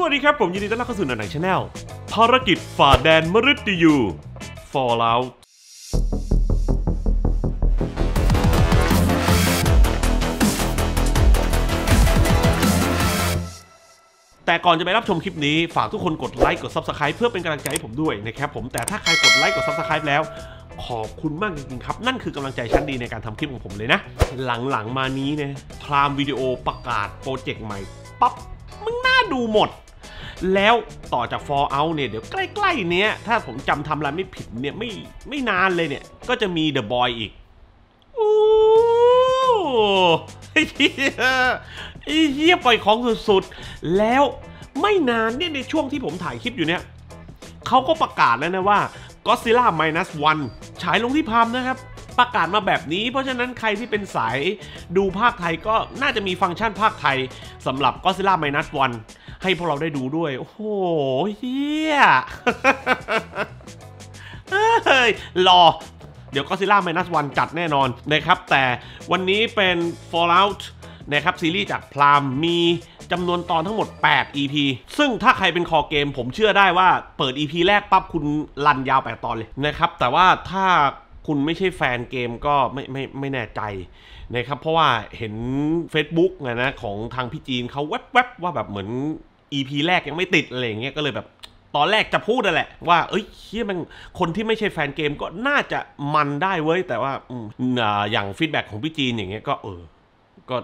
สวัสดีครับ ผมยินดี ต้อนรับเข้าสู่หนังหนังชาแนลภารกิจฝ่าแดนมฤตยู Fallout แต่ก่อนจะไปรับชมคลิปนี้ ฝากทุกคนกดไลค์กด Subscribe เพื่อเป็นกำลังใจให้ผมด้วยนะครับผมแต่ถ้าใครกดไลค์กด Subscribe แล้ว ขอบคุณมากจริงๆครับ นั่นคือกำลังใจชั้นดีในการทำคลิปของผมเลยนะ หลังๆมานี้เนี่ยพรามวิดีโอประกาศโปรเจกต์ใหม่ปั๊บมึงน่าดูหมดแล้วต่อจาก Fallout เนี่ยเดี๋ยวใกล้ๆเนี้ย ถ้าผมจำทำอะไรไม่ผิดเนี่ยไม่ไม่นานเลยเนี่ย ก็จะมี The Boy อีก อู้ไอ้เหี้ยปล่อยของสุดๆ แล้วไม่นานเนี่ย ในช่วงที่ผมถ่ายคลิปอยู่เนี่ยเขาก็ประกาศแล้วนะว่า Godzilla Minus One ฉายลงที่พามนะครับ ประกาศมาแบบนี้ เพราะฉะนั้นใครที่เป็นสาย ดูภาคไทยก็น่าจะมีฟังก์ชันภาคไทยสำหรับ Godzilla Minus One ให้พวกเราได้ดูด้วย โอ้โหเฮียเฮ้ยรอเดี๋ยวก็ซิล่าไมนัสวันจัดแน่นอนนะครับ แต่วันนี้เป็น Fallout นะครับซีรีส์จากพรามมีจำนวนตอนทั้งหมด 8 EP ซึ่งถ้าใครเป็นคอเกม ผมเชื่อได้ว่า เปิด EP แรกปั๊บคุณรันยาว 8 ตอนเลยนะครับ แต่ว่าถ้าคุณไม่ใช่แฟนเกมก็ไม่ไม่ไม่แน่ใจนะครับ เพราะว่าเห็น Facebook นะนะของทางพี่จีนเขาแวบๆ ว่าแบบเหมือน EP แรกยังไม่ติดอะไรเงี้ยก็เลยแบบตอนแรกจะพูดนั่นแหละว่าเอ้ยเฮียมันคนที่ไม่ใช่แฟนเกมก็น่าจะมันได้เว้ย แต่ว่าอย่างฟีดแบ็ของพี่จีนอย่างเงี้ยก็เออก็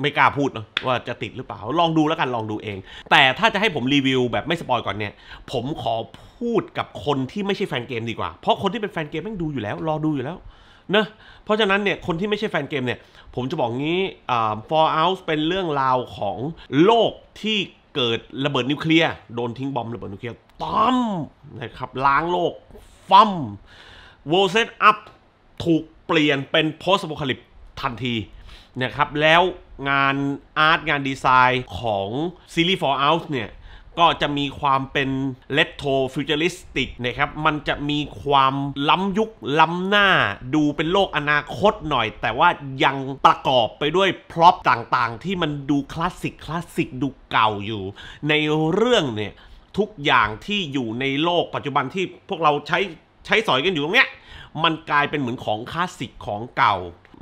ไม่กล้าพูดเนะว่าจะติดหรือเปล่า ลองดูแล้วกันลองดูเอง แต่ถ้าจะให้ผมรีวิวแบบไม่สปอยก่อนเนี่ย ผมขอพูดกับคนที่ไม่ใช่แฟนเกมดีกว่าเพราะคนที่เป็นแฟนเกมแม่งดูอยู่แล้วรอดูอยู่แล้วเนะเพราะฉะนั้นเนี่ยคนที่ไม่ใช่แฟนเกม เนี่ยผมจะบอกงี้อ่า Fallout เป็นเรื่องราวของโลกที่เกิดระเบิดนิวเคลียร์ โดนทิ้งบอมระเบิดนิวเคลียร์ ต้อมนะครับ ล้างโลก ฟัมเวลเซตอัพ ถูกเปลี่ยนเป็นโพสต์อพอลิปทันทีนะครับแล้วงานอาร์ตงานดีไซน์ของซีรีส์ Fallout เนี่ยก็จะมีความเป็นเลตโทฟิวเจอริสติกนะครับ มันจะมีความล้ำยุคล้ำหน้า ดูเป็นโลกอนาคตหน่อย แต่ว่ายังประกอบไปด้วยพร็อพต่างๆ ที่มันดูคลาสสิกคลาสสิกดูเก่าอยู่ในเรื่องเนี่ยทุกอย่างที่อยู่ในโลกปัจจุบันที่พวกเราใช้ใช้สอยกันอยู่ตรงเนี้ยมันกลายเป็นเหมือนของคลาสสิกของเก่า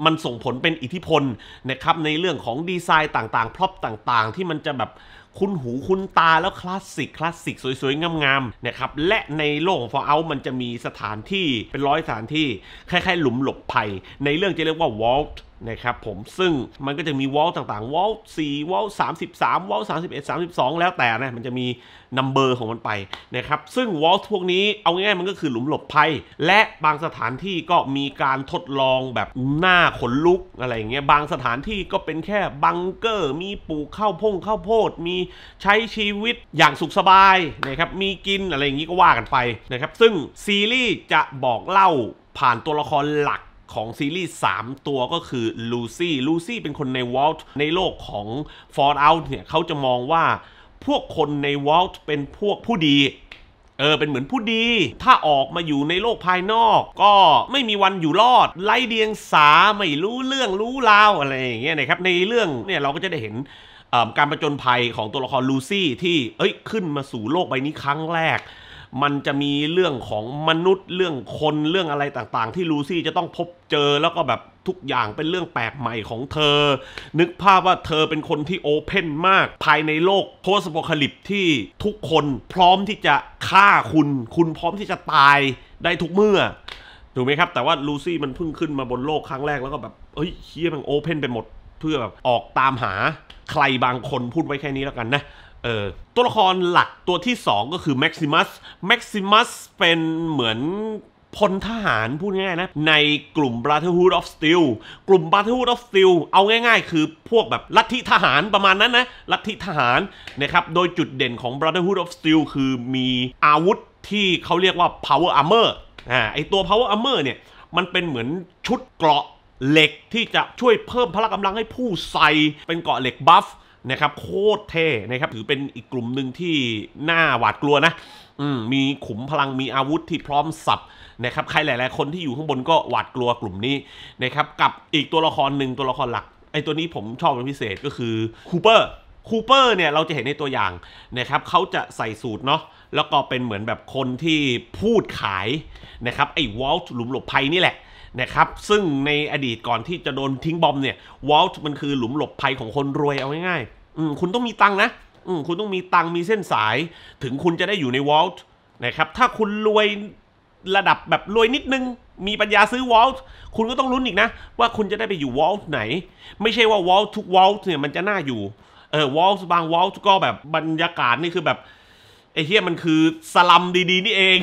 มันส่งผลเป็นอิทธิพลนะครับในเรื่องของดีไซน์ต่าง ๆ พร็อพต่างๆ ที่มันจะแบบคุณหูคุณตาแล้ว คลาสสิก คลาสสิกสวย ๆงามๆนะครับ และในโลกของ f a l l o u มันจะมีสถานที่เป็นร้อยสถานที่คล้ายๆหลุมหลบภัยในเรื่องจะเรียกว่า Vault นะครับผมซึ่งมันก็จะมีวอลต่างๆวอลสี่วอลสามสิบสามวอลสามสิบเอ็ดสามสิบสองแล้วแต่นะมันจะมีนัมเบอร์ของมันไป นะครับซึ่งวอลพวกนี้เอาง่ายๆมันก็คือหลุมหลบภัย และบางสถานที่ก็มีการทดลองแบบหน้าขนลุกอะไรอย่างเงี้ยบางสถานที่ก็เป็นแค่บังเกอร์มีปลูกข้าวพงข้าวโพด มีใช้ชีวิตอย่างสุขสบาย นะครับมีกินอะไรอย่างงี้ก็ว่ากันไปนะครับซึ่งซีรีส์จะบอกเล่าผ่านตัวละครหลักของซีรีส์ 3 ตัวก็คือลูซี่ลูซี่เป็นคนในวอลต์ในโลกของ Fallout เนี่ยเขาจะมองว่าพวกคนในวอลต์เป็นพวกผู้ดี เออ เป็นเหมือนผู้ดี ถ้าออกมาอยู่ในโลกภายนอก ก็ไม่มีวันอยู่รอดไร้เดียงสาไม่รู้เรื่องรู้ราวอะไรอย่างเงี้ยนะครับ ในเรื่องเนี่ยเราก็จะได้เห็นการประจนภัยของตัวละครลูซี่ที่ เอ้ยขึ้นมาสู่โลกใบนี้ครั้งแรกมันจะมีเรื่องของมนุษย์เรื่องคนเรื่องอะไรต่างๆ ที่ลูซี่จะต้องพบเจอแล้วก็แบบทุกอย่างเป็นเรื่องแปลกใหม่ของเธอ นึกภาพว่าเธอเป็นคนที่โอเพนมาก ภายในโลกโพสโปคลิปที่ทุกคนพร้อมที่จะฆ่าคุณ คุณพร้อมที่จะตายได้ทุกเมื่อถูกไหมครับ แต่ว่าลูซี่มันพึ่งขึ้นมาบนโลกครั้งแรกแล้วก็แบบเฮ้ยเฮียมันโอเพนไปหมดเพื่อแบบออกตามหาใครบางคนพูดไว้แค่นี้แล้วกันนะเออตัวละครหลักตัวที่ 2 ก็คือแม็กซิมัสแม็กซิมัสเป็นเหมือนพลทหารพูดง่ายๆนะในกลุ่ม Brotherhood of Steel กลุ่ม Brotherhood of Steel เอาง่ายๆ คือพวกแบบลัทธิทหารประมาณนั้นนะลัทธิทหารนะครับโดยจุดเด่นของ Brotherhood of Steel คือมีอาวุธที่เขาเรียกว่า Power Armor อ่าไอตัว Power Armor เนี่ยมันเป็นเหมือนชุดเกราะเหล็กที่จะช่วยเพิ่มพละกำลังให้ผู้ใส่เป็นเกราะเหล็กบัฟนะครับโคตรเท่นะครับถือเป็นอีกกลุ่มหนึ่งที่น่าหวาดกลัวนะมีขุมพลังมีอาวุธที่พร้อมสับนะครับใครหลาย ๆ คนที่อยู่ข้างบนก็หวาดกลัวกลุ่มนี้นะครับกับอีกตัวละครหนึ่งตัวละครหลักไอ้ตัวนี้ผมชอบเป็นพิเศษก็คือคูเปอร์คูเปอร์เนี่ยเราจะเห็นในตัวอย่างนะครับเขาจะใส่สูตรเนาะแล้วก็เป็นเหมือนแบบคนที่พูดขายนะครับไอ้วอลต์หลุมหลบภัยนี่แหละนะครับซึ่งในอดีตก่อนที่จะโดนทิ้งบอมเนี่ยวอลต์มันคือหลุมหลบภัยของคนรวยเอาง่ายๆคุณต้องมีตังนะคุณต้องมีตังมีเส้นสาย ถึงคุณจะได้อยู่ในวอลต์นะครับถ้าคุณรวยระดับแบบรวยนิดนึง มีปัญญาซื้อวอลต์คุณก็ต้องลุ้นอีกนะ ว่าคุณจะได้ไปอยู่วอลต์ไหน ไม่ใช่ว่าวอลต์ทุกวอลต์เนี่ยมันจะน่าอยู่เออวอลต์บางวอลต์ก็แบบบรรยากาศนี่คือแบบไอ้เฮียมันคือสลัมดีๆ นี่เอง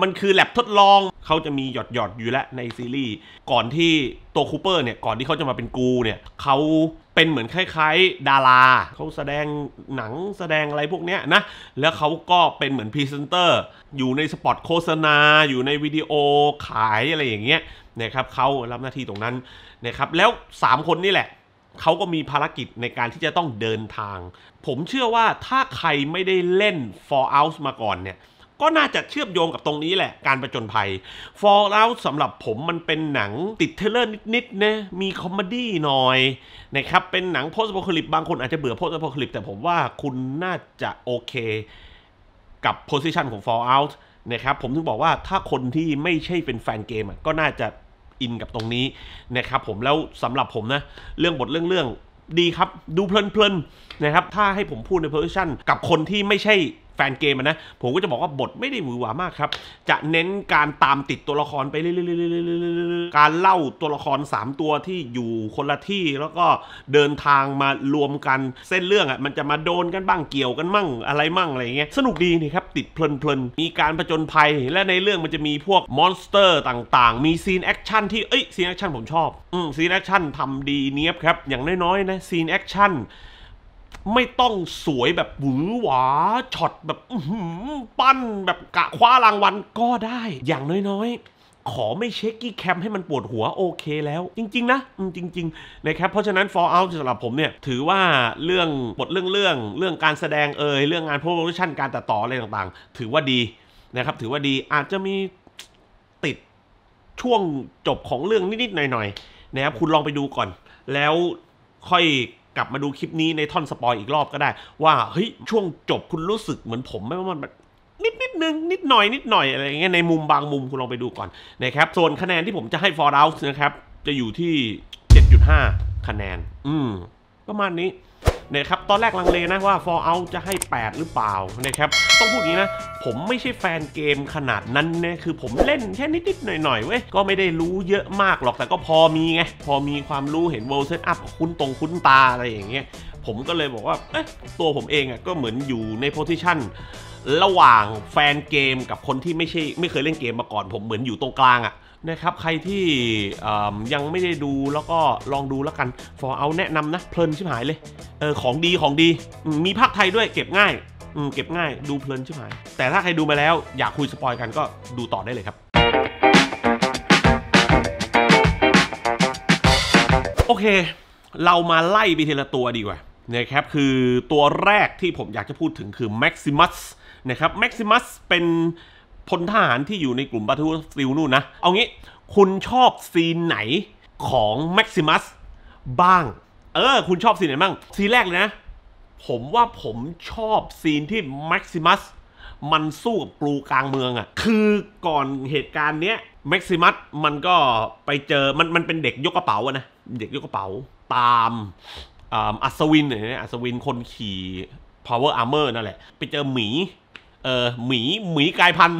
มันคือแลบทดลองเขาจะมีหยอดหยอดอยู่แล้วในซีรีส์ ก่อนที่ตัวคูเปอร์เนี่ย ก่อนที่เขาจะมาเป็นกูเนี่ยเขาเป็นเหมือนคล้าย ๆ ดารา เขาแสดงหนังแสดงอะไรพวกเนี้ยนะ แล้วเขาก็เป็นเหมือนพรีเซนเตอร์ อยู่ในสปอตโฆษณา อยู่ในวิดีโอขายอะไรอย่างเงี้ยนะครับเขารับหน้าที่ตรงนั้นนะครับ แล้ว3คนนี่แหละเขาก็มีภารกิจในการที่จะต้องเดินทาง ผมเชื่อว่าถ้าใครไม่ได้เล่น Fallout มาก่อนเนี่ยก็น่าจะเชื่อมโยงกับตรงนี้แหละ การประจนภัย Fallout สำหรับผมมันเป็นหนังติดเทเลอร์นิดๆนะมีคอมเมดี้หน่อยนะครับเป็นหนังโพสต์โพคลิปบางคนอาจจะเบื่อโพสต์โพคลิป แต่ผมว่าคุณน่าจะโอเค กับโพสิชันของ Fallout นะครับ ผมถึงบอกว่าถ้าคนที่ไม่ใช่เป็นแฟนเกมก็น่าจะอินกับตรงนี้นะครับผมแล้วสำหรับผมนะ เรื่องบทเรื่องเรื่องดีครับ ดูเพลินๆนะครับ ถ้าให้ผมพูดในเพอร์ชั่นกับคนที่ไม่ใช่นเกมนะ ผมก็จะบอกว่าบทไม่ได้หวือหวามากครับ จะเน้นการตามติดตัวละครไปเรื่อยๆการเล่าตัวละคร 3 ตัวที่อยู่คนละที่แล้วก็เดินทางมารวมกันเส้นเรื่องอ่ะมันจะมาโดนกันบ้างเกี่ยวกันมั่งอะไรมั่งอะไรเงี้ยสนุกดีนี่ครับ ติดเพลินๆ มีการผจญภัยและในเรื่องมันจะมีพวกมอนสเตอร์ต่างๆ มีซีนแอคชั่นที่เอ้ยซีนแอคชั่นผมชอบอืมซีนแอคชั่นทำดีเนี้ยบครับ อย่างน้อยๆนะซีนแอคชั่นไม่ต้องสวยแบบหวือหวาช็อตแบบ ปั้นแบบกะคว้ารางวัลก็ได้อย่างน้อยๆ ขอไม่เช็คกี้แคมให้มันปวดหัวโอเคแล้ว จริงๆ นะจริงๆนะครับเพราะฉะนั้น Fallout สำหรับผมเนี่ย ถือว่าเรื่องบทเรื่องเรื่องเรื่องการแสดงเอ่ยเรื่องงานโปรโมชั่น การตัดต่อ อะไรต่างๆ ถือว่าดีนะครับ ถือว่าดีอาจจะมีติดช่วงจบของเรื่องนิดๆหน่อยๆนะครับคุณลองไปดูก่อน แล้วค่อยกลับมาดูคลิปนี้ในท่อนสปอยอีกรอบก็ได้ ว่า เฮ้ย ช่วงจบคุณรู้สึกเหมือนผมไม่ว่ามันนิดนิดนึงนิดหน่อย นิดหน่อยอะไรเงี้ยในมุมบางมุม คุณลองไปดูก่อน นะครับส่วนคะแนนที่ผมจะให้ฟ์ดอัลส์นะครับ จะอยู่ที่ 7.5 คะแนน อืมประมาณนี้นะครับ ตอนแรกลังเลนะว่า Fallout จะให้ 8 หรือเปล่านะครับ ต้องพูดอย่างนี้นะ ผมไม่ใช่แฟนเกมขนาดนั้นนะคือผมเล่นแค่นิด ๆ หน่อย ๆ เว้ย ก็ไม่ได้รู้เยอะมากหรอก แต่ก็พอมีไง พอมีความรู้เห็น world set up คุ้นตรงคุ้นตาอะไรอย่างเงี้ย ผมก็เลยบอกว่าเอ๊ะตัวผมเองอ่ะก็เหมือนอยู่ในโพสิชันระหว่างแฟนเกมกับคนที่ไม่ใช่ไม่เคยเล่นเกมมาก่อน ผมเหมือนอยู่ตรงกลางอะ่ะนะครับใครที่ยังไม่ได้ดูแล้วก็ลองดูแล้วกันฟอร์เอาแนะนำนะ เพลินชิบหายเลยเออของดีของดีมีภาคไทยด้วยเก็บง่าย เก็บง่ายดูเพลินชิบหาย แต่ถ้าใครดูมาแล้วอยากคุยสปอยกันก็ดูต่อได้เลยครับ โอเค เรามาไล่ไปทีละตัวดีกว่านะครับคือตัวแรกที่ผมอยากจะพูดถึงคือ Maximus นะครับ Maximus เป็นพลทหารที่อยู่ในกลุ่มบัตทูฟิลนู่นนะ เอางี้คุณชอบซีนไหนของแม็กซิมัสบ้าง เออ คุณชอบซีนไหนบ้างซีแรกเลยนะ ผมว่าผมชอบซีนที่แม็กซิมัสมันสู้กับกลูกลางเมืองอะ่ะคือก่อนเหตุการณ์เนี้ยแม็กซิมัสมันก็ไปเจอมันมันเป็นเด็กยกกระเป๋าอะนะ เด็กยกกระเป๋า ตามอัศวินเนี่ยอัศวินคนขี่ power armor นั่นแหละ ไปเจอหมีเออหมีหมีกายพัน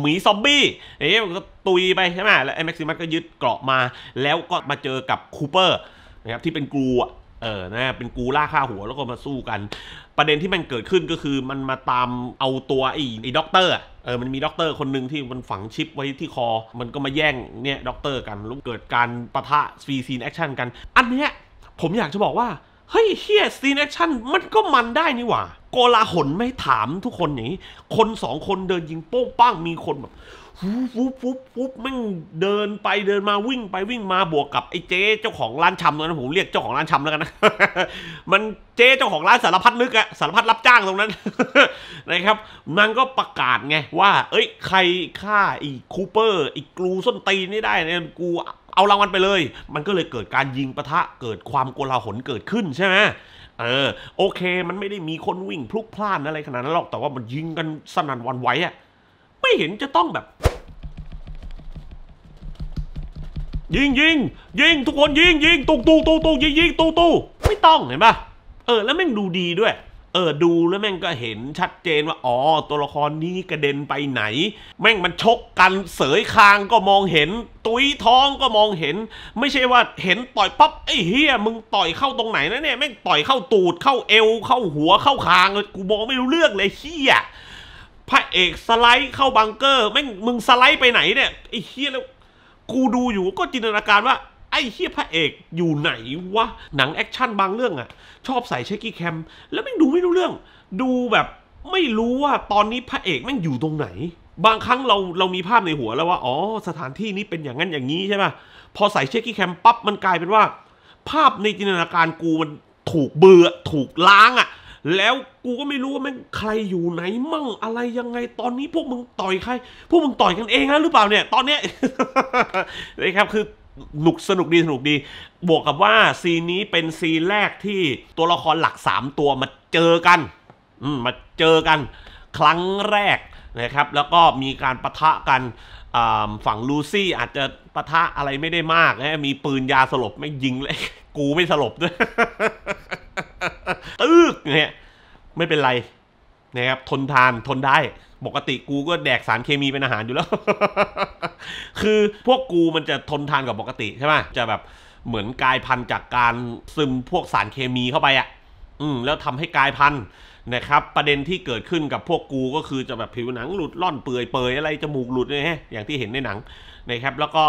หมีซอมบี้เอ๊ะมันก็ตุยไปใช่ไหมแล้วไอ้แม็กซิมัสก็ยึดเกราะมา แล้วก็มาเจอกับคูเปอร์นะครับที่เป็นกรูอ่เออนะเป็นกูล่าค่าหัวแล้วก็มาสู้กันประเด็นที่มันเกิดขึ้นก็คือมันมาตามเอาตัวไอ้ไอ้ด็อกเตอร์เออ มันมีด็อกเตอร์คนหนึ่งที่มันฝังชิปไว้ที่คอ มันก็มาแย่งเนี่ยด็อกเตอร์กันแล้วเกิดการประทะซีซีนแอคชั่นกัน อันเนี้ยผมอยากจะบอกว่าเฮ้ยเฮียซีนแอคชั่นมันก็มันได้นี่หว่ากลาหลไม่ถามทุกคนอย่างนี้ คนสองคนเดินยิงโป้งป้างมีคนแบบฟุ๊บฟุ๊บฟุ๊บแม่งเดินไปเดินมาวิ่งไปวิ่งมาบวกกับไอ้เจ๊เจ้าของร้านชำตรงนั้นผมเรียกเจ้าของร้านชำแล้วกันนะมันเจ๊เจ้าของร้านสารพัดนึกอะสารพัดรับจ้างตรงนั้นนะครับ มันก็ประกาศไงว่า เอ้ย ใครฆ่าอีคูเปอร์อีกลูส้นตีนนี่ได้เนี่ยกูเอารางวัลไปเลย มันก็เลยเกิดการยิงปะทะเกิดความโกลาหลเกิดขึ้นใช่ไหมเออโอเคมันไม่ได้มีคนวิ่งพลุกพล่านอะไร ขนาดนั้นหรอกแต่ว่ามันยิงกันสนั่นวันไหวอะไม่เห็นจะต้องแบบ ยิงยิงยิงทุกคนยิงยิงตุตูตูตูยิงยิงตูตูไม่ต้องเห็นปะเออ แล้วแม่งดูดีด้วยเออดูแล้วแม่งก็เห็นชัดเจนว่าอ๋อตัวละครนี้กระเด็นไปไหน แม่งมันชกกันเสยคางก็มองเห็น ตุ้ยท้องก็มองเห็น ไม่ใช่ว่าเห็นต่อยปั๊บไอ้เฮียมึงต่อยเข้าตรงไหนนะเนี่ยแม่งต่อยเข้าตูดเข้าเอวเข้าหัวเข้าคางเลยกูมองไม่รู้เรื่องเลยเฮียพระเอกสไลด์เข้าบังเกอร์แม่งมึงสไลด์ไปไหนเนี่ยไอ้เฮียแล้ว กูดูอยู่ก็จินตนาการว่าไอ้เฮียพระเอกอยู่ไหนวะ หนังแอคชั่นบางเรื่องอะชอบใส่เชคกี้แคมแล้วไม่ดูไม่รู้เรื่อง ดูแบบไม่รู้ว่าตอนนี้พระเอกแม่งอยู่ตรงไหน บางครั้งเราเรามีภาพในหัวแล้วว่าอ๋อสถานที่นี้เป็นอย่างนั้นอย่างนี้ใช่ไหมพอใส่เชคกี้แคมปั๊บมันกลายเป็นว่าภาพในจินตนาการกูมันถูกเบื่อถูกล้างอะ่ะแล้วกูก็ไม่รู้ว่าแม่งใครอยู่ไหนมั่งอะไรยังไงตอนนี้พวกมึงต่อยใครพวกมึงต่อยกันเองนะหรือเปล่าเนี่ยตอนเนี้ยนะครับคือหนุกสนุกดีสนุกดี บวกกับว่าซีนนี้เป็นซีนแรกที่ตัวละครหลัก 3 ตัวมาเจอกัน มาเจอกัน ครั้งแรกนะครับ แล้วก็มีการประทะกัน ฝั่งลูซี่อาจจะประทะอะไรไม่ได้มากนะมีปืนยาสลบไม่ยิงเลยกูไม่สลบด้วยตึ๊กเนี่ยไม่เป็นไรนะครับทนทานทนได้ปกติกูก็แดกสารเคมีเป็นอาหารอยู่แล้ว คือพวกกูมันจะทนทานกับปกติใช่ไหมจะแบบเหมือนกายพันธุ์จากการซึมพวกสารเคมีเข้าไปอะ่ะ อืม แล้วทำให้กายพันธุ์นะครับ ประเด็นที่เกิดขึ้นกับพวกกูก็คือจะแบบผิวหนังหลุดล่อนเปื่อยเปยอะไรจมูกหลุดเนี่ยอย่างที่เห็นในหนังนะครับ แล้วก็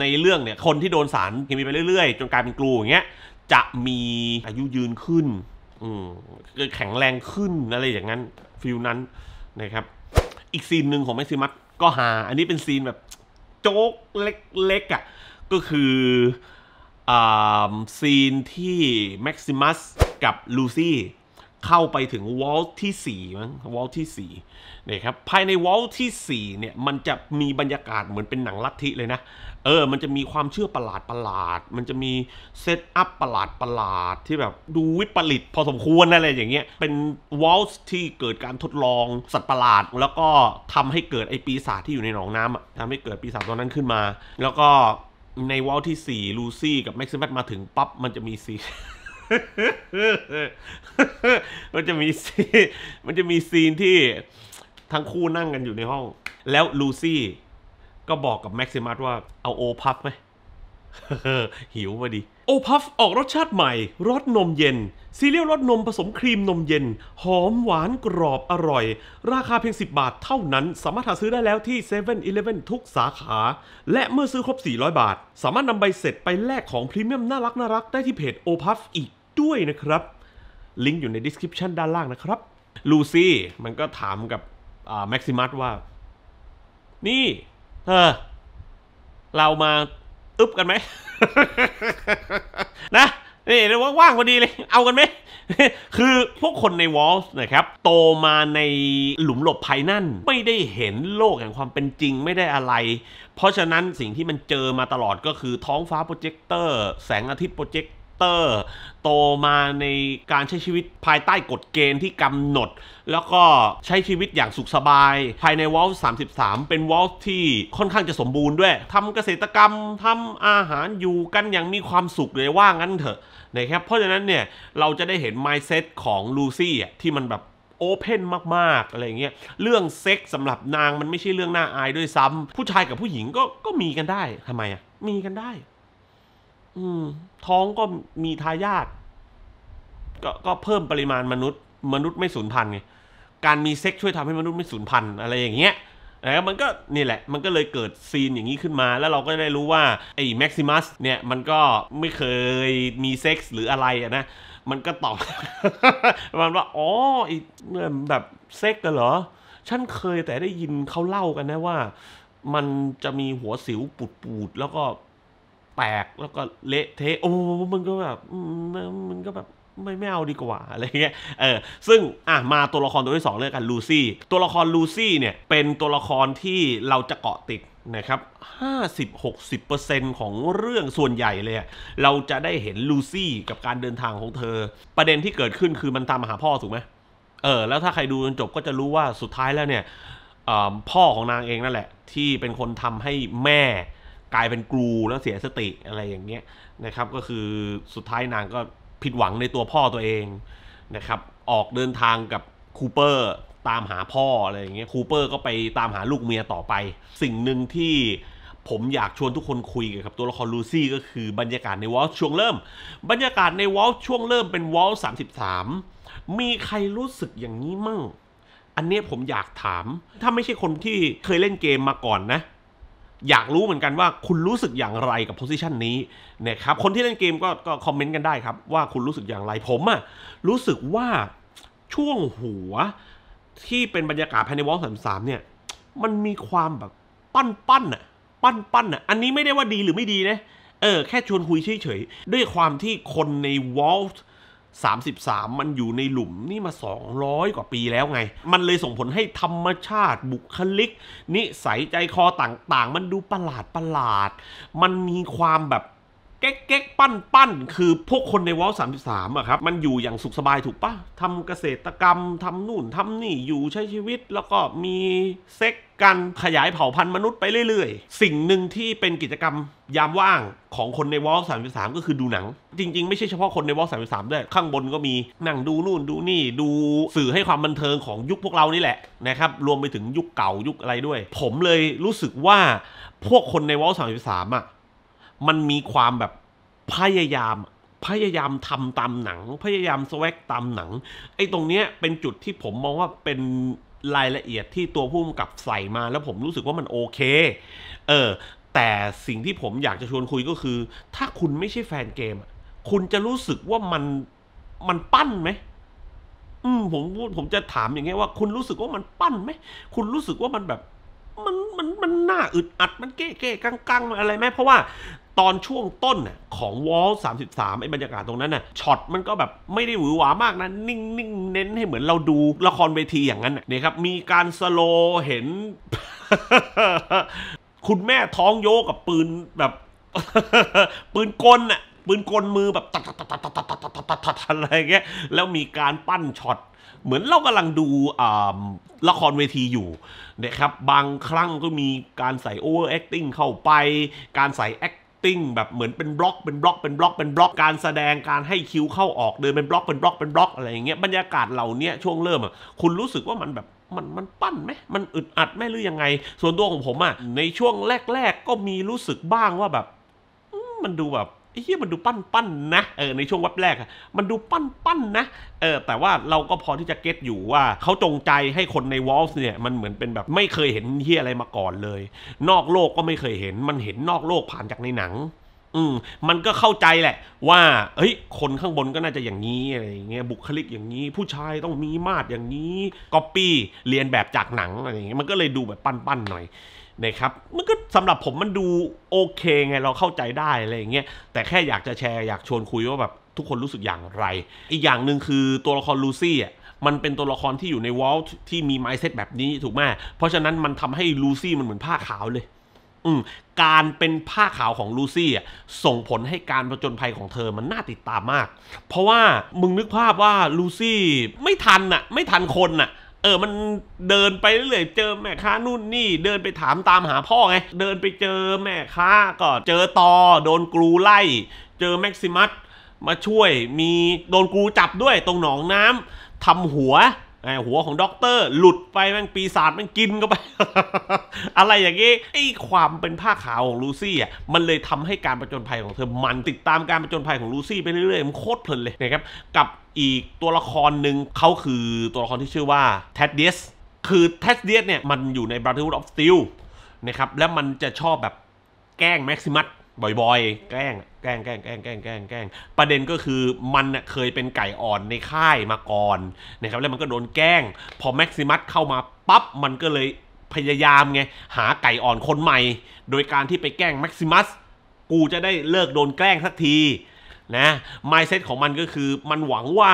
ในเรื่องเนี่ยคนที่โดนสารเคมีไปเรื่อย ๆ จน กลายเป็นกลูอย่างเงี้ยจะมีอายุยืนขึ้นอืมแข็งแรงขึ้น อะไรอย่างนั้นฟิลนั้นนะครับอีกซีนหนึ่งของแม็กซิมัสก็หา อันนี้เป็นซีนแบบโจ๊กเล็กๆอะ่ะก็คืออ่าซีนที่แม็กซิมัสกับลูซี่เข้าไปถึงวอลที่4มั้งวอลที่4นะครับภายในวอลที่4เนี่ยมันจะมีบรรยากาศเหมือนเป็นหนังลัทธิเลยนะเออ มันจะมีความเชื่อประหลาดประหลาด มันจะมีเซตอัพประหลาดประหลาดที่แบบดูวิปริต พอสมควรอะไรอย่างเงี้ย เป็นวอลส์ที่เกิดการทดลองสัตว์ประหลาด แล้วก็ทำให้เกิดไอปีศาจที่อยู่ในหนองน้ำทำให้เกิดปีศาจตัวนั้นขึ้นมา แล้วก็ในวอลที่ 4ลูซี่กับแม็กซิมัสมาถึงปั๊บมันจะมีซีมันจะมีซีมันจะมีซีนที่ทั้งคู่นั่งกันอยู่ในห้อง แล้วลูซี่ก็บอกกับแม็กซิมัสว่าเอาโอพัฟไหมหิวพอดี โอพัฟออกรสชาติใหม่ รสนมเย็น ซีเรียลรสนมผสมครีมนมเย็น หอมหวานกรอบอร่อย ราคาเพียง 10 บาทเท่านั้น สามารถหาซื้อได้แล้วที่7 e เ e ่ e อทุกสาขา และเมื่อซื้อครบ 400 บาท สามารถนำใบเสร็จไปแลกของพรีเมียมน่ารักน่ารักได้ที่เพจโอพัฟอีกด้วยนะครับลิงก์อยู่ในดีสคริปชันด้านล่างนะครับลูซี่มันก็ถามกับแม็กซิมัสว่า นี่เออเรามาอึบกันไหมนะนี่ว่างพอดีเลย เอากันไหมคือพวกคนในวอลส์นะครับ โตมาในหลุมหลบภัยนั่น ไม่ได้เห็นโลกแห่งความเป็นจริงไม่ได้อะไร เพราะฉะนั้นสิ่งที่มันเจอมาตลอดก็คือท้องฟ้าโปรเจคเตอร์ แสงอาทิตย์โปรเจคตอร์โตมาในการใช้ชีวิตภายใต้กฎเกณฑ์ที่กำหนด แล้วก็ใช้ชีวิตอย่างสุขสบายภายในวอลสามเป็นวอล์ที่ค่อนข้างจะสมบูรณ์ด้วยทำเกษตรกรรมทำอาหารอยู่กันอย่างมีความสุขเลยว่างั้นเถอะนะครับเพราะฉะนั้นเนี่ย เราจะได้เห็นไม n d s e ตของลูซี่ที่มันแบบโอเพนมากๆ อะไรเงี้ยเรื่องเซ็กสำหรับนางมันไม่ใช่เรื่องน่าอายด้วยซ้ำผู้ชายกับผู้หญิงก็ก็มีกันได้ทำไมอ่ะมีกันได้อืมท้องก็มีทายาทก็ก็เพิ่มปริมาณมนุษย์ มนุษย์ไม่สูญพันธุ์ไงการมีเซ็กช่วยทำให้มนุษย์ไม่สูญพันธุ์อะไรอย่างเงี้ยนะมันก็นี่แหละ มันก็เลยเกิดซีนอย่างนี้ขึ้นมา แล้วเราก็ได้รู้ว่าไอ้แม็กซิมัสเนี่ย มันก็ไม่เคยมีเซ็กส์หรืออะไรอะนะ มันก็ตอบมันว่าอ๋อไอ้แบบเซ็กกันเหรอฉันเคยแต่ได้ยินเขาเล่ากันนะว่า มันจะมีหัวสิวปูดๆแล้วก็แตกแล้วก็เละเทะโอ้มันก็แบบ มันก็แบบ ไม่ไม่เอาดีกว่าอะไรเงี้ยเออซึ่ง อ่ะ มาตัวละครตัวที่สองเลยกกันลูซี่ตัวละครลูซี่เนี่ยเป็นตัวละครที่เราจะเกาะติดนะครับ 50-60%ของเรื่องส่วนใหญ่เลยเราจะได้เห็นลูซี่กับการเดินทางของเธอ ประเด็นที่เกิดขึ้นคือมันตามมาหาพ่อถูกไหมเออ แล้วถ้าใครดูจนจบก็จะรู้ว่าสุดท้ายแล้วเนี่ยพ่อของนางเองนั่นแหละ ที่เป็นคนทำให้แม่กลายเป็นกรูแล้วเสียสติอะไรอย่างเงี้ยนะครับก็คือสุดท้ายนางก็ผิดหวังในตัวพ่อตัวเองนะครับออกเดินทางกับคูเปอร์ตามหาพ่ออะไรอย่างเงี้ยคูเปอร์ก็ไปตามหาลูกเมียต่อไป สิ่งหนึ่งที่ผมอยากชวนทุกคนคุยกับตัวละครลูซี่ก็คือบรรยากาศในวอลช่วงเริ่ม บรรยากาศในวอลช่วงเริ่มเป็นวอลสามสิบสามมีใครรู้สึกอย่างนี้มั่งอันนี้ผมอยากถามถ้าไม่ใช่คนที่เคยเล่นเกมมาก่อนนะอยากรู้เหมือนกันว่าคุณรู้สึกอย่างไรกับโพสิชันนี้นะครับคนที่เล่นเกมก็ก็คอมเมนต์กันได้ครับ ว่าคุณรู้สึกอย่างไรผมอะรู้สึกว่าช่วงหัวที่เป็นบรรยากาศภายในวอล์กสามสามเนี่ยมันมีความแบบปั้นปั้นอะปั้นปั้นอะอันนี้ไม่ได้ว่าดีหรือไม่ดีนะเออแค่ชวนคุยเฉยๆด้วยความที่คนในวอล์33 มันอยู่ในหลุมนี่มา 200 กว่าปีแล้วไง มันเลยส่งผลให้ธรรมชาติบุคลิกนิสัยใจคอต่างๆ มันดูประหลาดประหลาด มันมีความแบบเก๊กเก๊กปั้นปั้นคือพวกคนในวอลสามสามอะครับ มันอยู่อย่างสุขสบายถูกปะทำเกษตรกรรมทำนู่นทำนี่อยู่ใช้ชีวิต แล้วก็มีเซ็กกัน ขยายเผ่าพันธุ์มนุษย์ไปเรื่อยๆ สิ่งหนึ่งที่เป็นกิจกรรมยามว่าง ของคนในวอลสามสามก็คือดูหนังจริงๆไม่ใช่เฉพาะคนในวอลสามสามด้วย ข้างบนก็มี นั่งดูนู่น ดูนี่ดูสื่อให้ความบันเทิงของยุคพวกเรานี่แหละนะครับรวมไปถึงยุคเก่ายุคอะไรด้วย ผมเลยรู้สึกว่าพวกคนในวอลสามสามอะมันมีความแบบพยายามพยายามทำตามหนัง พยายามสวักตามหนัง ไอ้ตรงเนี้ย เป็นจุดที่ผมมองว่าเป็นรายละเอียดที่ตัวผู้กำกับใส่มาแล้วผมรู้สึกว่ามันโอเค เออ แต่สิ่งที่ผมอยากจะชวนคุยก็คือ ถ้าคุณไม่ใช่แฟนเกมคุณจะรู้สึกว่ามันมันปั้นไหม อืมผมพูดผมจะถามอย่างเงี้ยว่าคุณรู้สึกว่ามันปั้นไหมคุณรู้สึกว่ามันแบบ มันมันมันหน้าอึดอัด มันเก้เก้กังกังอะไรไหมเพราะว่าตอนช่วงต้นน่ะของวอลสามสิบสามไอ้บรรยากาศตรงนั้นน่ะช็อตมันก็แบบไม่ได้หวือหวามากนะ นิ่งนิ่งเน้นให้เหมือนเราดูละครเวทีอย่างนั้นเนี่ยครับมีการสโลเห็น คุณแม่ท้องโยกับปืนแบบ ปืนกลน่ะปืนกลมือแบบตัดตัดตัดตัดตัดตัดตัดตัดอะไรเงี้ยแล้วมีการปั้นช็อตเหมือนเรากำลังดูละครเวทีอยู่นะครับ บางครั้งก็มีการใส่โอเวอร์แอคติ้งเข้าไปการใส่แอคติ้งแบบเหมือนเป็นบล็อกเป็นบล็อกเป็นบล็อกเป็นบล็อกการแสดงการให้คิวเข้าออกเดินเป็นบล็อกเป็นบล็อกเป็นบล็อกอะไรอย่างเงี้ยบรรยากาศเหล่านี้ช่วงเริ่มอ่ะคุณรู้สึกว่ามันแบบมันมันปั้นไหมมันอึดอัดไหมหรือยังไง ส่วนตัวของผมอ่ะในช่วงแรก ๆ ก็มีรู้สึกบ้างว่าแบบมันดูแบบเฮี้ยมันดูปั้นปั้นนะ เออในช่วงวับแรกอะมันดูปั้นปั้นนะเออแต่ว่าเราก็พอที่จะเก็ตอยู่ว่า เขาจงใจให้คนในวอลส์เนี่ยมันเหมือนเป็นแบบไม่เคยเห็นเฮี้ยอะไรมาก่อนเลย นอกโลกก็ไม่เคยเห็น มันเห็นนอกโลกผ่านจากในหนัง อืมมันก็เข้าใจแหละ ว่าเฮ้ย คนข้างบนก็น่าจะอย่างนี้อะไรเงี้ยบุคลิกอย่างนี้ ผู้ชายต้องมีมาดอย่างนี้ก๊อปปี้เรียนแบบจากหนังอะไรเงี้ยมันก็เลยดูแบบปั้นๆหน่อยนะครับมันก็สำหรับผมมันดูโอเคไงเราเข้าใจได้อะไรอย่างเงี้ยแต่แค่อยากจะแชร์อยากชวนคุยว่าแบบทุกคนรู้สึกอย่างไร อีกอย่างหนึ่งคือตัวละครลูซี่อ่ะมันเป็นตัวละครที่อยู่ในวอลที่มีไมซ์เซตแบบนี้ถูกไหมเพราะฉะนั้นมันทำให้ลูซี่มันเหมือนผ้าขาวเลยอืม การเป็นผ้าขาวของลูซี่อ่ะส่งผลให้การประจนภัยของเธอมันน่าติดตามมาก เพราะว่ามึงนึกภาพว่าลูซี่ไม่ทันอ่ะไม่ทันคนอ่ะเออ มันเดินไปเรื่อยเจอแม่ค้านู่นนี่เดินไปถามตามหาพ่อไง เดินไปเจอแม่ค้าก็เจอตอโดนกรูไล่ เจอแม็กซิมัสมาช่วยมีโดนกรูจับด้วยตรงหนองน้ำทำหัวหัวของด็อกเตอร์ หลุดไป แม่งปีศาจแม่งกินเข้าไป อะไรอย่างงี้ไอ้ความเป็นผ้าขาวของลูซี่อ่ะมันเลยทำให้การประจนภัยของเธอมันติดตามการประจนภัยของลูซี่ไปเรื่อยๆ มันโคตรเพลินเลยนะครับกับอีกตัวละครหนึ่งเขาคือตัวละครที่ชื่อว่าแทดเดียสคือแทดเดียสเนี่ยมันอยู่ใน Brotherhood of Steel นะครับและมันจะชอบแบบแกล้งแม็กซิมัสบ่อย ๆ แกล้ง แกล้งแกล้งแกล้งแกล้งแกล้งแกล้ง ประเด็นก็คือมันเคยเป็นไก่อ่อนในค่ายมาก่อนนะครับแล้วมันก็โดนแกล้ง พอแม็กซิมัสเข้ามาปั๊บมันก็เลยพยายามไงหาไก่อ่อนคนใหม่ โดยการที่ไปแกล้งแม็กซิมัสกูจะได้เลิกโดนแกล้งสักทีนะไมเซ็ตของมันก็คือมันหวังว่า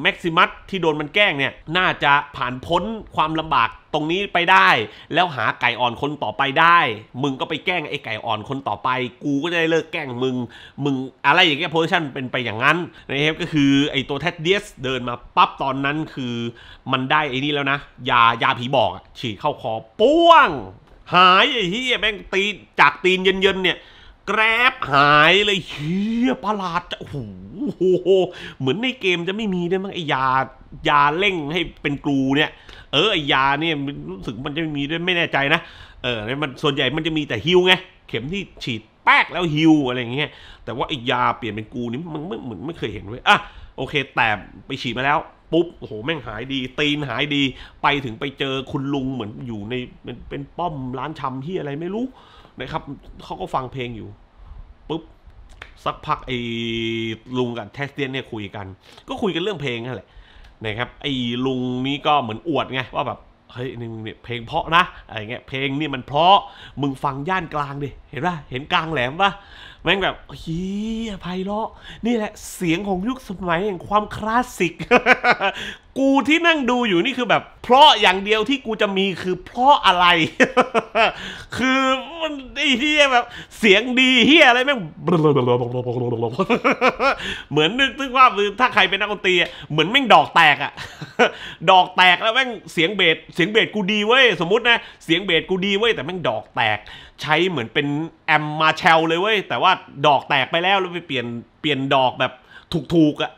แม็กซิมัสที่โดนมันแกล้งเนี่ยน่าจะผ่านพ้นความลำบากตรงนี้ไปได้ แล้วหาไก่อ่อนคนต่อไปได้ มึงก็ไปแกล้งไอ้ไก่อ่อนคนต่อไป กูก็จะได้เลิกแกล้งมึงมึงอะไรอย่างเงี้ยโพสชั่นเป็นไปอย่างนั้นนะครับก็คือไอ้ตัวแทดเดียสเดินมาปั๊บตอนนั้นคือมันได้ไอ้นี่แล้วนะยายาผีบอกฉีดเข้าคอป้วง หายไอ้เหี้ยแม่งตีจากตีนเย็นๆเนี่ยแกรบหายเลยเฮียประหลาดโอ้โหเหมือนในเกมจะไม่มีด้วยมั้งไอยายาเร่งให้เป็นกรูเนี่ยเออไอยาเนี่ยรู้สึกมันจะไม่มีด้วยไม่แน่ใจนะ เออนมันส่วนใหญ่มันจะมีแต่ฮิวไงเข็มที่ฉีดแป๊กแล้วฮิวอะไรอย่างเงี้ยแต่ว่าไอยาเปลี่ยนเป็นกูนี่มันไม่เหมือนไม่เคยเห็นเว้ยอ่ะโอเคแต่ไปฉีดมาแล้วปุ๊บโอ้โหแม่งหายดี ตีนหายดี ไปถึงไปเจอคุณลุงเหมือนอยู่ในเป็นป้อมร้านชำที่อะไรไม่รู้นะครับ เขาก็ฟังเพลงอยู่ปุ๊บ สักพักไอ้ลุงกับแทสเตียนเนี่ยคุยกัน ก็คุยกันเรื่องเพลงนั่นแหละนะครับ ไอ้ลุงนี่ก็เหมือนอวดไง ว่าแบบ เฮ้ย นี่มึงเนี่ยเพลงเพราะนะ อะไรเงี้ยเพลงนี่มันเพราะ มึงฟังย่านกลางดิห็นป่ะ เห็นกลางแหลมป่ะ แม่งแบบเฮียไพเราะ นี่แหละ เสียงของยุคสมัยแห่งความคลาสสิก กูที่นั่งดูอยู่นี่คือแบบ เพราะอย่างเดียวที่กูจะมีคือเพราะอะไร คือมันเฮียแบบเสียงดีเฮียอะไรแม่งเหมือนนึกถึงว่าถ้าใครเป็นนักดนตรีเหมือนแม่งดอกแตกอะ ดอกแตกแล้ว แม่งเสียงเบสเสียงเบสกูดีเว้ย สมมตินะ เสียงเบสกูดีเว้ยแต่แม่งดอกแตกใช้เหมือนเป็นแอมมาเชลเลยเว้ย แต่ว่าดอกแตกไปแล้วแล้วไปเปลี่ยนเปลี่ยนดอกแบบถูกๆอะ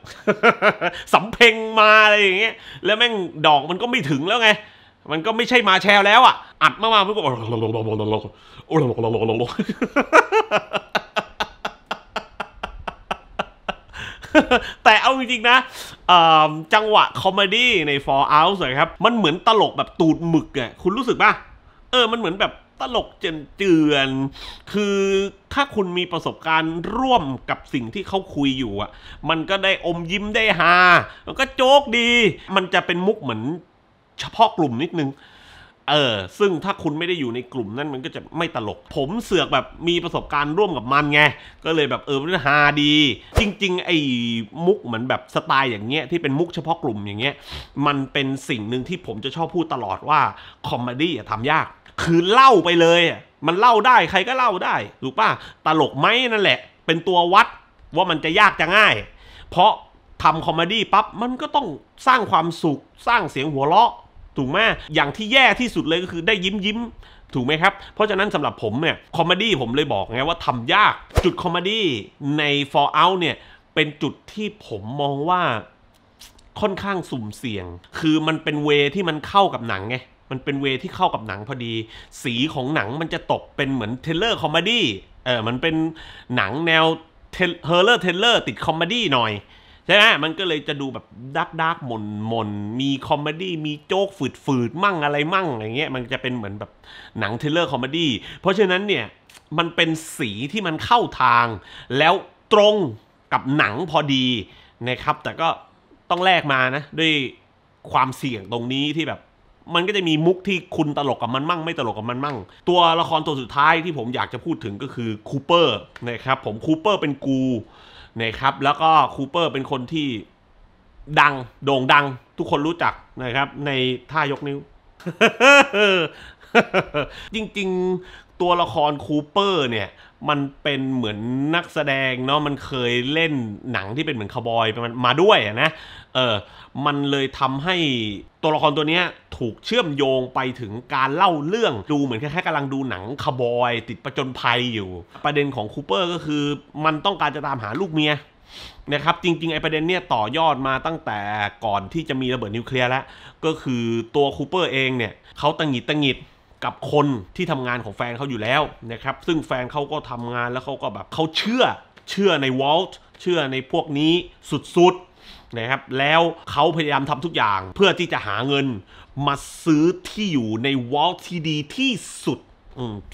สำเพ็งมาอะไรอย่างเงี้ยแล้วแม่งดอกมันก็ไม่ถึงแล้วไงมันก็ไม่ใช่มาแชลแล้วอ่ะอัดมากๆเพื่ออกหแต่เอาจริงนะจังหวะคอมเมดี้ใน Fallout นะครับ มันเหมือนตลกแบบตูดหมึกอะคุณรู้สึกป่ะเออมันเหมือนแบบตลกเจนเจือนคือ ถ้าคุณมีประสบการณ์ร่วมกับสิ่งที่เขาคุยอยู่อ่ะ มันก็ได้อมยิ้มได้ฮาแล้วก็โจกดี มันจะเป็นมุกเหมือนเฉพาะกลุ่มนิดนึง เออ ซึ่งถ้าคุณไม่ได้อยู่ในกลุ่มนั้น มันก็จะไม่ตลก ผมเสือกแบบมีประสบการณ์ร่วมกับมันไง ก็เลยแบบเออฮาดี จริง ๆ ไอ้มุกเหมือนแบบสไตล์อย่างเงี้ยที่เป็นมุกเฉพาะกลุ่มอย่างเงี้ย มันเป็นสิ่งหนึ่งที่ผมจะชอบพูดตลอดว่าคอมเมดี้อย่าทำยากคือเล่าไปเลย มันเล่าได้ใครก็เล่าได้ ถูกป่ะตลกไหมนั่นแหละ เป็นตัววัดว่ามันจะยากจะง่ายเพราะทำคอมเมดี้ปั๊บมันก็ต้องสร้างความสุขสร้างเสียงหัวเราะถูกไหมอย่างที่แย่ที่สุดเลยก็คือได้ยิ้มยิ้มถูกไหมครับ เพราะฉะนั้นสำหรับผมเนี่ยคอมเมดี้ผมเลยบอกไงว่าทำยากจุดคอมเมดี้ใน For Out เนี่ย เป็นจุดที่ผมมองว่าค่อนข้างสุ่มเสี่ยง คือมันเป็นเวที่มันเข้ากับหนังไงมันเป็นเวที่เข้ากับหนังพอดี สีของหนังมันจะตกเป็นเหมือนเทเลอร์คอมเมดี้เออมันเป็นหนังแนวเฮอร์เลอร์เทเลอร์ติดคอมเมดี้หน่อย ใช่ไหมมันก็เลยจะดูแบบดักดักมนมนมีคอมเมดี้มีโจ๊กฝืดฝืดมั่งอะไรมั่งอะไรเงี้ยมันจะเป็นเหมือนแบบหนังเทเลอร์คอมเมดี้เพราะฉะนั้นเนี่ย มันเป็นสีที่มันเข้าทาง แล้วตรงกับหนังพอดี นะครับ แต่ก็ต้องแลกมานะด้วยความเสี่ยงตรงนี้ที่แบบมันก็จะมีมุกที่คุณตลกกับมันมั่งไม่ตลกกับมันมั่ง ตัวละครตัวสุดท้ายที่ผมอยากจะพูดถึงก็คือ คูเปอร์ นะครับ ผมคูเปอร์เป็นกูนะครับ แล้วก็คูเปอร์เป็นคนที่ดังโด่งดัง ทุกคนรู้จักนะครับ ในท่ายกนิ้ว จริงๆตัวละครคูเปอร์เนี่ยมันเป็นเหมือนนักแสดงเนาะมันเคยเล่นหนังที่เป็นเหมือนคาวบอยมันมาด้วยนะเออมันเลยทำให้ตัวละครตัวนี้ถูกเชื่อมโยงไปถึงการเล่าเรื่องดูเหมือนแค่กำลังดูหนังคาวบอย ติดประจนภัยอยู่ ประเด็นของคูเปอร์ก็คือ มันต้องการจะตามหาลูกเมียนะครับจริงๆไอ้ประเด็นเนี่ยต่อยอดมาตั้งแต่ก่อนที่จะมีระเบิดนิวเคลียร์แล้วก็คือตัวคูเปอร์เองเนี่ยเขาตังหิดตังหิดกับคนที่ทำงานของแฟนเขาอยู่แล้วนะครับ ซึ่งแฟนเขาก็ทำงานแล้วเขาก็แบบเขาเชื่อเชื่อในวอลต์เชื่อในพวกนี้สุดๆนะครับ แล้วเขาพยายามทำทุกอย่างเพื่อที่จะหาเงินมาซื้อที่อยู่ในวอลต์ที่ดีที่สุด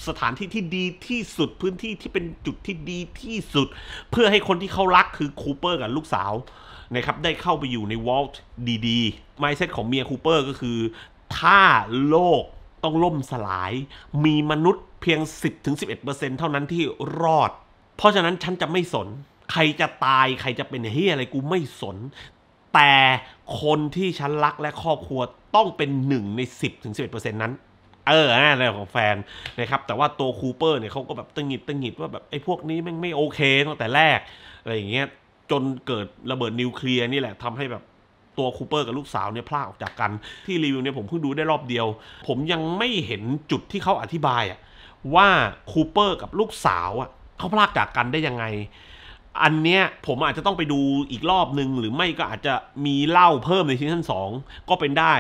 สถานที่ที่ดีที่สุดพื้นที่ที่เป็นจุดที่ดีที่สุด เพื่อให้คนที่เขารักคือคูเปอร์กับลูกสาวนะครับได้เข้าไปอยู่ในวอลต์ดีๆไมเซ็ตของเมียคูเปอร์ก็คือ ถ้าโลกต้องล่มสลายมีมนุษย์เพียง 10-11%เท่านั้นที่รอด เพราะฉะนั้นฉันจะไม่สน ใครจะตายใครจะเป็นเฮียอะไรกูไม่สน แต่คนที่ฉันรักและครอบครัวต้องเป็นหนึ่งใน10-11%นั้น เออนะเรื่องของแฟนนะครับ แต่ว่าตัวคูเปอร์เนี่ยเขาก็แบบตึงหิดตึงหิดว่าแบบไอ้พวกนี้มันไม่โอเคตั้งแต่แรก อะไรอย่างเงี้ย จนเกิดระเบิดนิวเคลียร์นี่แหละทำให้แบบตัวคูเปอร์กับลูกสาวเนี่ยพลากออกจากกันที่รีวิวเนี่ยผมเพิ่งดูได้รอบเดียว ผมยังไม่เห็นจุดที่เขาอธิบายอะว่าคูเปอร์กับลูกสาวอะเขาพลากจากกันได้ยังไง อันเนี้ยผมอาจจะต้องไปดูอีกรอบหนึ่ง หรือไม่ก็อาจจะมีเล่าเพิ่มในซีซั่น2ก็เป็นได้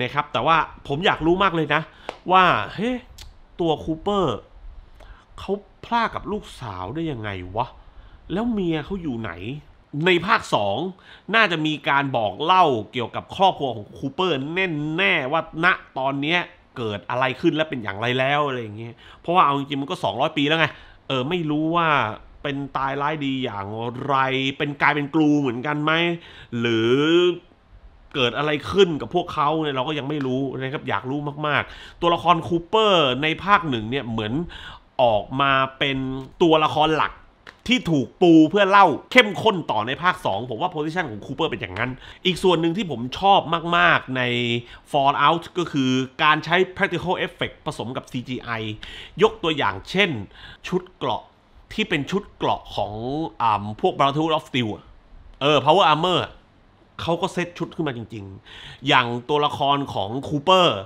นะครับ แต่ว่าผมอยากรู้มากเลยนะ ว่าเฮ้ตัวคูเปอร์เขาพลากกับลูกสาวได้ยังไงวะแล้วเมียเขาอยู่ไหนในภาค 2 น่าจะมีการบอกเล่าเกี่ยวกับครอบครัวของคูเปอร์แน่แน่ว่าณตอนนี้เกิดอะไรขึ้นและเป็นอย่างไรแล้วอะไรอย่างเงี้ยเพราะว่าเอาจริง ๆ มันก็ 200 ปีแล้วไงเออไม่รู้ว่าเป็นตายร้ายดีอย่างไร เป็นกลายเป็นกลูเหมือนกันไหม หรือเกิดอะไรขึ้นกับพวกเขาเนี่ยเราก็ยังไม่รู้นะครับอยากรู้มากๆ ตัวละครคูเปอร์ในภาคหนึ่งเนี่ยเหมือนออกมาเป็นตัวละครหลักที่ถูกปูเพื่อเล่าเข้มข้นต่อในภาค 2 ผมว่าโพสิชันของคูเปอร์เป็นอย่างนั้น อีกส่วนหนึ่งที่ผมชอบมาก ๆ ใน Fallout ก็คือการใช้ practical effect ผสมกับ CGI ยกตัวอย่างเช่น ชุดเกราะที่เป็นชุดเกราะของอพวก Battle of Steel เออ Power Armor เขาก็เซตชุดขึ้นมาจริง ๆ อย่างตัวละครของคูเปอร์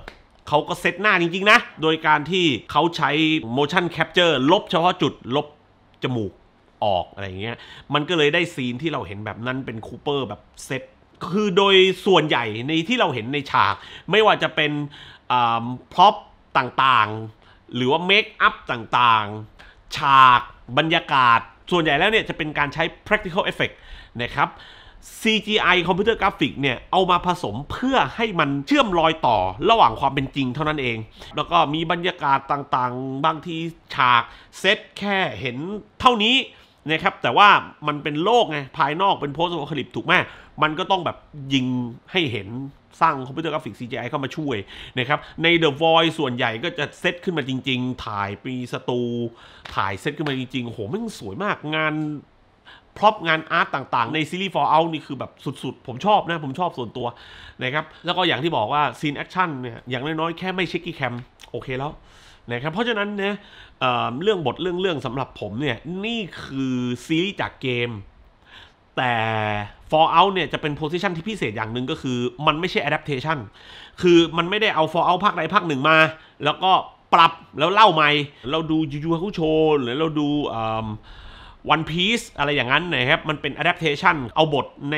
เขาก็เซตหน้าจริง ๆ นะ โดยการที่เขาใช้ motion capture ลบเฉพาะจุดลบจมูกออกอะไรเงี้ยมันก็เลยได้ซีนที่เราเห็นแบบนั้นเป็นคูเปอร์แบบเซต คือโดยส่วนใหญ่ในที่เราเห็นในฉาก ไม่ว่าจะเป็นพร็อพต่าง ๆ หรือว่าเมคอัพต่าง ๆ ฉากบรรยากาศส่วนใหญ่แล้วเนี่ยจะเป็นการใช้ practical effect นะครับ CGI คอมพิวเตอร์กราฟิกเนี่ย เอามาผสมเพื่อให้มันเชื่อมรอยต่อระหว่างความเป็นจริงเท่านั้นเอง แล้วก็มีบรรยากาศต่าง ๆบางทีฉากเซตแค่เห็นเท่านี้นะครับแต่ว่ามันเป็นโลกไง ภายนอกเป็นโพสต์อคลิปถูกไหมมันก็ต้องแบบยิงให้เห็นสร้างคอมพิวเตอร์กราฟิก CGI เข้ามาช่วยนะครับใน The Voice ส่วนใหญ่ก็จะเซตขึ้นมาจริงๆ ถ่ายปีสตู ถ่ายเซตขึ้นมาจริงๆโห มันสวยมากงานพร็อพงานอาร์ตต่างๆ ในซีรีส์ For Out นี่คือแบบสุดๆ ผมชอบนะ ผมชอบส่วนตัวนะครับแล้วก็อย่างที่บอกว่าซีนแอคชั่นเนี่ยอย่างน้อยๆแค่ไม่เช็คกี้แคมโอเคแล้วนะครับเพราะฉะนั้นเนี่ยเเรื่องบทเรื่องเรื่องสำหรับผมเนี่ยนี่คือซีรีส์จากเกม แต่ Fallout เนี่ยจะเป็นโพซิชันที่พิเศษอย่างหนึ่งก็คือมันไม่ใช่ Adaptation คือมันไม่ได้เอา Fallout ภาคใดภาคหนึ่งมา แล้วก็ปรับแล้วเล่าใหม่ เราดูยูยูฮัคุโชหรือเราดูวันพีซอะไรอย่างนั้นนะครับมันเป็น Adaptation เอาบทใน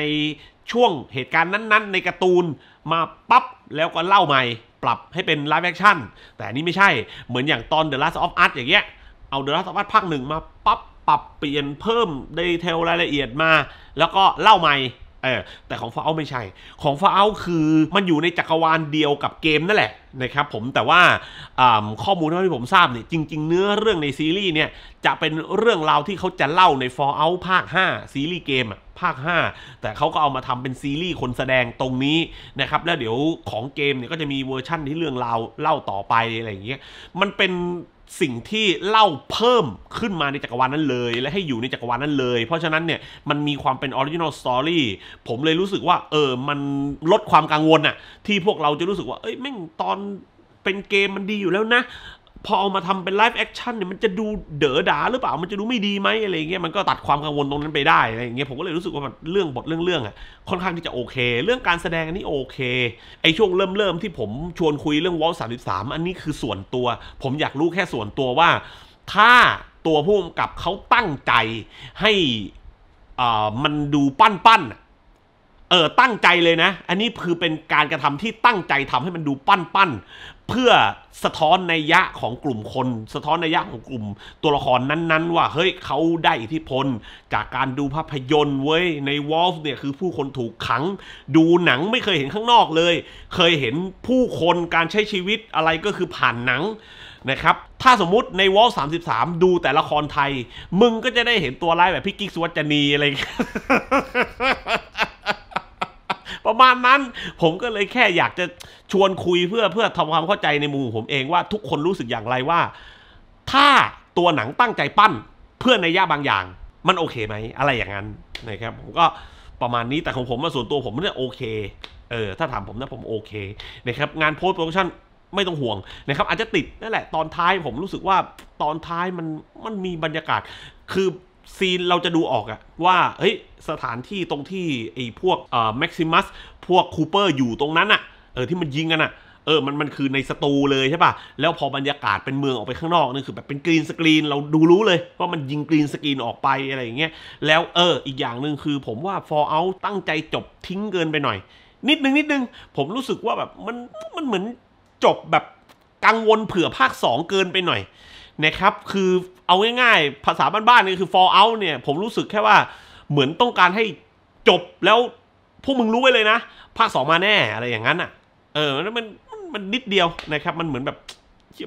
ช่วงเหตุการณ์นั้นๆ ในการ์ตูนมาปับ๊บแล้วก็เล่าใหม่ปรับให้เป็นไลฟ์แอคชั่นแต่นี้ไม่ใช่ เหมือนอย่างตอน The Last of Us อย่างเงี้ย เอา The Last of Us ภาคหนึ่งมาปั๊บปรับเปลี่ยนเพิ่มดีเทลรายละเอียดมา แล้วก็เล่าใหม่เออแต่ของฟาเอาไม่ใช่ ของฟาเอาคือมันอยู่ในจักรวาลเดียวกับเกมนั่นแหละนะครับผมแต่ว่าข้อมูลที่ผมทราบเนี่ยจริงๆเนื้อเรื่องในซีรีส์เนี่ยจะเป็นเรื่องราวที่เขาจะเล่าใน Fallout ภาค5ซีรีส์เกมภาค 5 แต่เขาก็เอามาทำเป็นซีรีส์คนแสดงตรงนี้นะครับแล้วเดี๋ยวของเกมเนี่ยก็จะมีเวอร์ชั่นที่เรื่องราวเล่าต่อไปอะไรอย่างเงี้ยมันเป็นสิ่งที่เล่าเพิ่มขึ้นมาในจักรวาลนั้นเลย และให้อยู่ในจักรวาลนั้นเลย เพราะฉะนั้นเนี่ยมันมีความเป็นออริจินอลสตอรี่ผมเลยรู้สึกว่า เออ มันลดความกังวลอะที่พวกเราจะรู้สึกว่าเอ้ยแม่งตอนเป็นเกมมันดีอยู่แล้วนะพอเอามาทำเป็นไลฟ์แอคชั่นเนี่ยมันจะดูเด๋อดาหรือเปล่ามันจะดูไม่ดีไหมอะไรเงี้ย มันก็ตัดความกังวลตรงนั้นไปได้อะไรเงี้ยผมก็เลยรู้สึกว่าเรื่องบทเรื่องเรื่องอ่ะค่อนข้างที่จะโอเค เรื่องการแสดงอันนี้โอเค ไอช่วงเริ่มเริ่มที่ผมชวนคุยเรื่องวอลสามสิบสามอันนี้คือส่วนตัว ผมอยากรู้แค่ส่วนตัวว่า ถ้าตัวผู้กำกับเขาตั้งใจให้อ่ามันดูปั้นปั้นเออตั้งใจเลยนะ อันนี้คือเป็นการกระทำที่ตั้งใจทำให้มันดูปั้นปั้นเพื่อสะท้อนในยะของกลุ่มคน สะท้อนในยะของกลุ่มตัวละครนั้นๆ ว่าเฮ้ยเขาได้อิทธิพลจากการดูภาพยนตร์เว้ยในวอลฟ์เนี่ยคือผู้คนถูกขัง ดูหนังไม่เคยเห็นข้างนอกเลย เคยเห็นผู้คนการใช้ชีวิตอะไรก็คือผ่านหนังนะครับ ถ้าสมมุติในวอลสามสิบสามดูแต่ละครไทย มึงก็จะได้เห็นตัวร้ายแบบพี่กิ๊กสุวัจนีอะไรประมาณนั้นผมก็เลยแค่อยากจะชวนคุยเพื่อเพื่อทำความเข้าใจในมุมผมเองว่าทุกคนรู้สึกอย่างไรว่า ถ้าตัวหนังตั้งใจปั้นเพื่อในย่าบางอย่าง มันโอเคไหมอะไรอย่างนั้นนะครับ ผมก็ประมาณนี้แต่ของผมส่วนตัวผมเนี่ยโอเคเออถ้าถามผมนะผมโอเคนะครับงานโพสต์โปรดักชั่นไม่ต้องห่วงนะครับอาจจะติดนั่นแหละ ตอนท้ายผมรู้สึกว่าตอนท้ายมันมันมีบรรยากาศคือซีนเราจะดูออกอะว่า เฮ้ยสถานที่ตรงที่ไอ้พวกเอ่อแม็กซิมัสพวกคูเปอร์อยู่ตรงนั้นอะเออที่มันยิงกันอะเออมัน มันคือในสตูเลยใช่ป่ะ แล้วพอบรรยากาศเป็นเมืองออกไปข้างนอกนี่คือแบบเป็นกรีนสกรีนเราดูรู้เลย ว่ามันยิงกรีนสกรีนออกไปอะไรอย่างเงี้ย แล้วเอออีกอย่างหนึ่งคือผมว่า f a l l o u ตั้งใจจบทิ้งเกินไปหน่อย นิดนึงนิดนึงผมรู้สึกว่าแบบมันมันเหมือนจบแบบกังวลเผื่อภาค 2 เกินไปหน่อยนะครับคือเอาง่ายๆ ภาษาบ้านๆนี่คือ Fallout เนี่ย ผมรู้สึกแค่ว่าเหมือนต้องการให้จบแล้ว พวกมึงรู้ไว้เลยนะภาคสองมาแน่อะไรอย่างนั้นอ่ะเออมันมันมันนิดเดียวนะครับมันเหมือนแบบ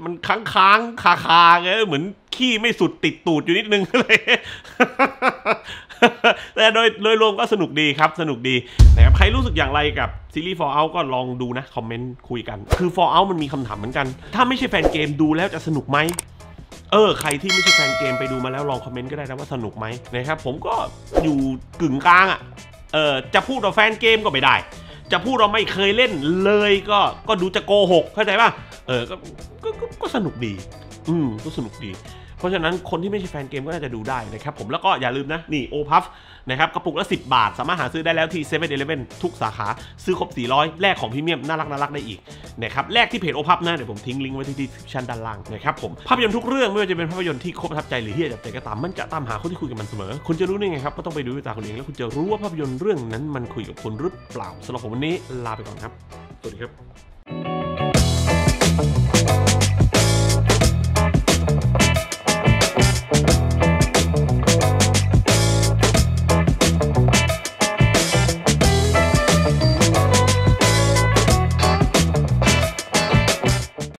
มันค้างค้างคาคาเงเหมือน ขี้ไม่สุดติดตูดอยู่นิดนึงเลยแต่โดยโดยรวมก็สนุกดีครับสนุกดีนะครับใครรู้สึกอย่างไรกับซีรีส์ Fallout ก็ลองดูนะคอมเมนต์คุยกันคือ Fallout มันมีคำถามเหมือนกัน ถ้าไม่ใช่แฟนเกมดูแล้วจะสนุกไหมเออ ใครที่ไม่ใช่แฟนเกมไปดูมาแล้วลองคอมเมนต์ก็ได้นะว่าสนุกไหมนะครับ ผมก็อยู่กึ่งกลางอะ่ะ เออจะพูดว่าแฟนเกมก็ไม่ได้ จะพูดเราไม่เคยเล่นเลยก็ ก็ดูจะโกหก เข้าใจป่ะ เออ ก็ ก็ก็สนุกดี อืม ก็สนุกดีเพราะฉะนั้นคนที่ไม่ใช่แฟนเกมก็น่าจะดูได้นะครับผมแล้วก็อย่าลืมนะ นี่โอพัฟนะครับ กระปุกละ 10 บาท สามารถหาซื้อได้แล้วที่เซเว่นเอเลฟเว่นทุกสาขาซื้อครบ 400แลกของพรีเมียม น่ารักน่ารักได้อีกนะครับแลกที่เพจโอพัฟนะ เดี๋ยวผมทิ้งลิงก์ไว้ที่ดีสคริปชันด้านล่าง นะครับผมภาพยนตร์ทุกเรื่อง ไม่ว่าจะเป็นภาพยนตร์ที่ครบทับใจหรือที่จับใจก็ตามมันจะตามหาคนที่คุยกับมันเสมอคุณจะรู้ได้ไงครับก็ต้องไปดูด้วยตาคุณเองแล้วคุณจะรู้ว่าภาพยนตร์เรื่องนั้นมันคุยกับคนหรือเปล่าสำหรับผมวันนี้ลาไปก่อนครับ สวัสดีครับ